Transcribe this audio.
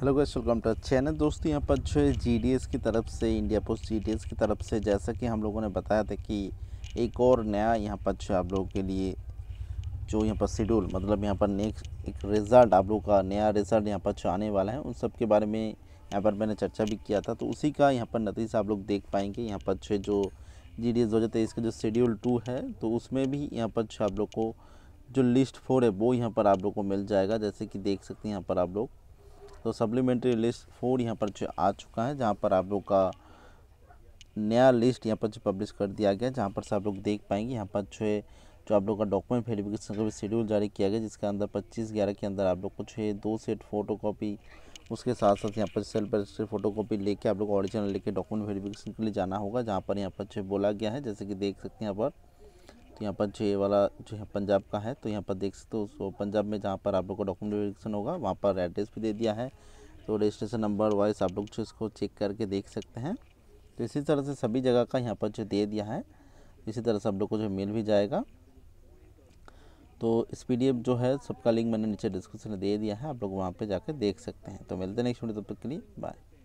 hello guys welcome to channel दोस्तों यहाँ पर जो है जी की तरफ से इंडिया पोस्ट जी की तरफ से जैसा कि हम लोगों ने बताया था कि एक और नया यहाँ पर जो आप लोगों के लिए जो यहाँ पर शेड्यूल मतलब यहाँ पर नेक्स्ट एक रिज़ल्ट आप लोगों का नया रिज़ल्ट यहाँ पर जो आने वाला है उन सब के बारे में यहाँ पर मैंने चर्चा भी किया था तो उसी का यहाँ पर नतीजा आप लोग देख पाएंगे यहाँ पर जो जो जी डी का जो शेड्यूल टू है तो उसमें भी यहाँ पर जो आप लोग को जो लिस्ट फोर है वो यहाँ पर आप लोग को मिल जाएगा जैसे कि देख सकते हैं यहाँ पर आप लोग तो सप्लीमेंट्री लिस्ट फोर यहाँ पर जो आ चुका है जहाँ पर आप लोग का नया लिस्ट यहाँ पर जो पब्लिश कर दिया गया जहाँ पर से आप लोग देख पाएंगे यहाँ पर जो है जो आप लोग का डॉक्यूमेंट वेरिफिकेशन का भी शेड्यूल जारी किया गया जिसके अंदर पच्चीस ग्यारह के अंदर आप लोग को जो है दो सेट फोटो कॉपी उसके साथ साथ यहाँ पर सेल्फ रजिस्टर्ड फोटो कॉपी लेके आप लोग ऑरिजिनल लेके डॉक्यूमेंट वेरिफिकेशन के लिए जाना होगा जहाँ पर यहाँ पर जो बोला गया है जैसे कि देख सकते हैं यहाँ पर तो यहाँ पर जो ये वाला जो है पंजाब का है तो यहाँ पर देख सकते हो तो पंजाब में जहाँ पर आप लोग को डॉक्यूमेंटेशन होगा वहाँ पर एड्रेस भी दे दिया है तो रजिस्ट्रेशन नंबर वाइज आप लोग जो इसको चेक करके देख सकते हैं तो इसी तरह से सभी जगह का यहाँ पर जो दे दिया है इसी तरह से आप लोग को जो मिल भी जाएगा तो इस पी जो है सबका लिंक मैंने नीचे डिस्क्रिप्शन में दे दिया है आप लोग वहाँ पर जाकर देख सकते हैं तो मिलते हैं नेक्स्ट वीडियो तब तक के लिए बाय